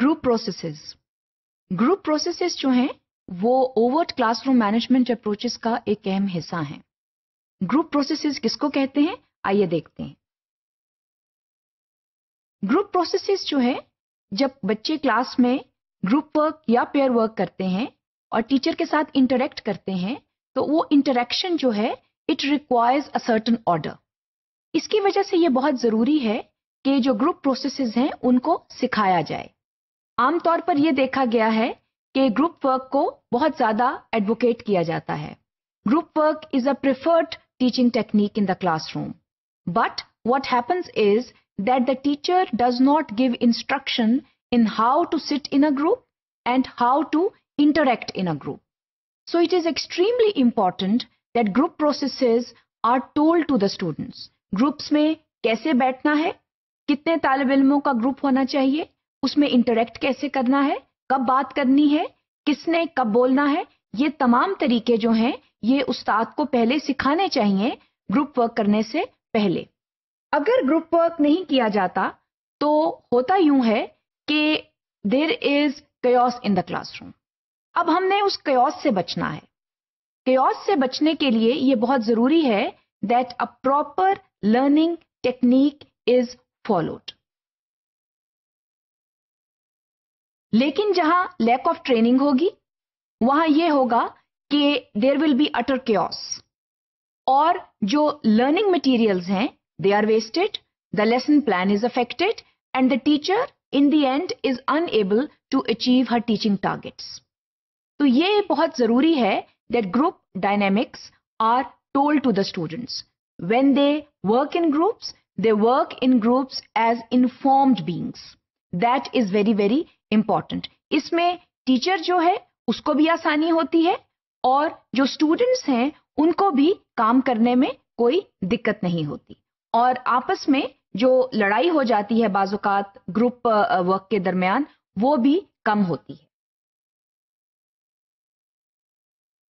Group processes group processes जो हैं वो ओवर्ट क्लासरूम मैनेजमेंट अप्रोचेस का एक अहम हिस्सा हैं ग्रुप प्रोसेसेस किसको कहते हैं आइए देखते हैं ग्रुप प्रोसेसेस जो हैं जब बच्चे क्लास में ग्रुप वर्क या पेयर वर्क करते हैं और टीचर के साथ इंटरेक्ट करते हैं तो वो इंटरेक्शन जो है it requires a certain order इसकी वजह से ये बहुत ज़रूरी है कि जो ग्रुप प्रोसेसेस हैं उनको सिखाया जाए आमतौर पर यह देखा गया है कि ग्रुप वर्क को बहुत ज्यादा एडवोकेट किया जाता है group work is a preferred teaching technique in the classroom but what happens is that the teacher does not give instruction in how to sit in a group and how to interact in a group so it is extremely important that group process are told to the students groups में कैसे बैठना है कितने तालब इलमों का group होना चाहिए उसमें interact कैसे करना है कब बात करनी है किसने कब बोलना है ये तमाम तरीके जो हैं ये उस्ताद को पहले सिखाने चाहिए ग्रुप वर्क करने से पहले अगर ग्रुप वर्क नहीं किया जाता तो होता यूं है कि there is chaos in the classroom अब हमने उस क्योस से बचना है कयोस से बचने के लिए ये बहुत जरूरी है that a proper learning technique is followed लेकिन जहां लैक ऑफ ट्रेनिंग होगी वहां यह होगा कि देर विल बी अटर के और जो लर्निंग मटीरियल्स हैं they are wasted the lesson plan is affected and the teacher in the end is unable to achieve her teaching targets तो ये बहुत जरूरी है that group dynamics are told to the students when they work in groups they work in groups as informed beings that is very very important इसमें teacher जो है उसको भी आसानी होती है और जो स्टूडेंट्स हैं उनको भी काम करने में कोई दिक्कत नहीं होती और आपस में जो लड़ाई हो जाती है बाजुकात ग्रुप वर्क के दरमियान वो भी कम होती है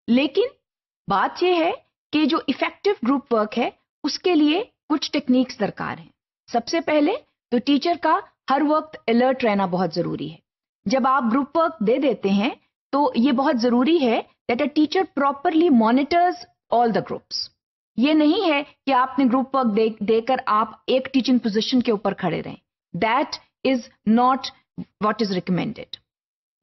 लेकिन बात यह है कि जो इफेक्टिव ग्रुप वर्क है उसके लिए कुछ टेक्निक्स दरकार हैं सबसे पहले तो टीचर का हर वक्त अलर्ट रहना बहुत जरूरी है जब आप ग्रुप वर्क दे देते हैं तो ये बहुत जरूरी है that a teacher properly monitors all the groups ये नहीं है कि आपने ग्रुप वर्क दे देकर आप एक टीचिंग पोजिशन के ऊपर खड़े रहें that is not what is recommended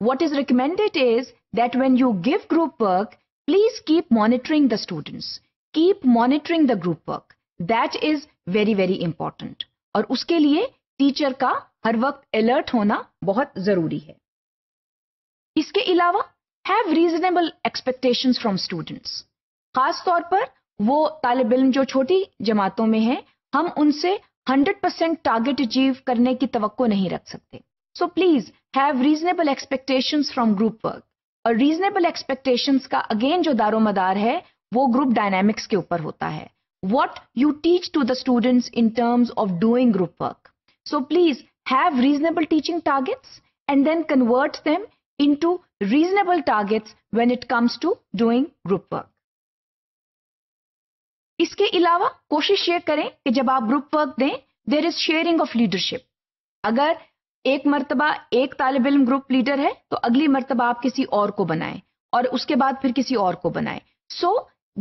what is recommended is that when you give group work please keep monitoring the students keep monitoring the group work that is very very important और उसके लिए teacher का हर वक्त alert होना बहुत जरूरी है इसके अलावा have reasonable expectations from students खास तौर पर वो तालब इम जो छोटी जमातों में हैं हम उनसे 100 परसेंट टारगेट अचीव करने की तो नहीं रख सकते so please have reasonable expectations from group work और रीजनेबल एक्सपेक्टेशंस का अगेन जो दारो मदार है वो ग्रुप डायनामिक्स के ऊपर होता है what you teach to the students in terms of doing group work so please have reasonable teaching targets and then convert them into reasonable targets when it comes to doing group work. iske ilawa koshish ye kare ki jab aap group work dein there is sharing of leadership agar ek martaba ek talib ilm group leader hai to agli martaba aap kisi aur ko banaye aur uske baad fir kisi aur ko banaye so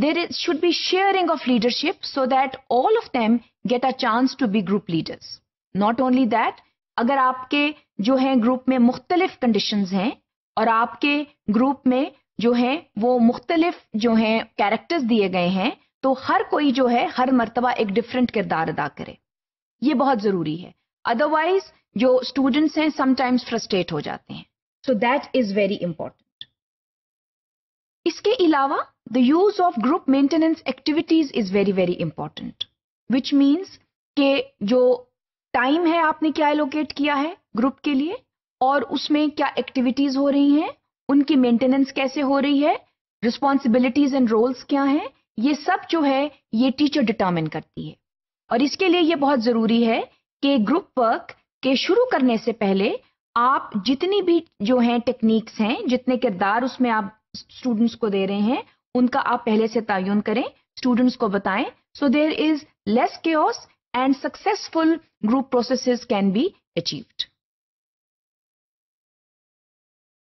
there is, should be sharing of leadership so that all of them get a chance to be group leaders. Not only that, अगर आपके जो है group में मुख्तलिफ condition हैं और आपके group में जो है वो मुख्तलिफ जो है कैरेक्टर्स दिए गए हैं तो हर कोई जो है हर मरतबा एक डिफरेंट किरदार अदा करे ये बहुत ज़रूरी है अदरवाइज जो स्टूडेंट्स हैं समटाइम्स फ्रस्ट्रेट हो जाते हैं so that is very important इसके अलावा the use of group maintenance activities is very very important which means के जो टाइम है आपने क्या एलोकेट किया है ग्रुप के लिए और उसमें क्या एक्टिविटीज हो रही हैं उनकी मेंटेनेंस कैसे हो रही है रिस्पॉन्सिबिलिटीज एंड रोल्स क्या हैं ये सब जो है ये टीचर डिटर्मिन करती है और इसके लिए ये बहुत ज़रूरी है कि ग्रुप वर्क के शुरू करने से पहले आप जितनी भी जो हैं टेक्निक्स हैं जितने किरदार उसमें आप स्टूडेंट्स को दे रहे हैं उनका आप पहले से तयन करें स्टूडेंट्स को बताएं सो देर इज लेस के and successful group processes can be achieved.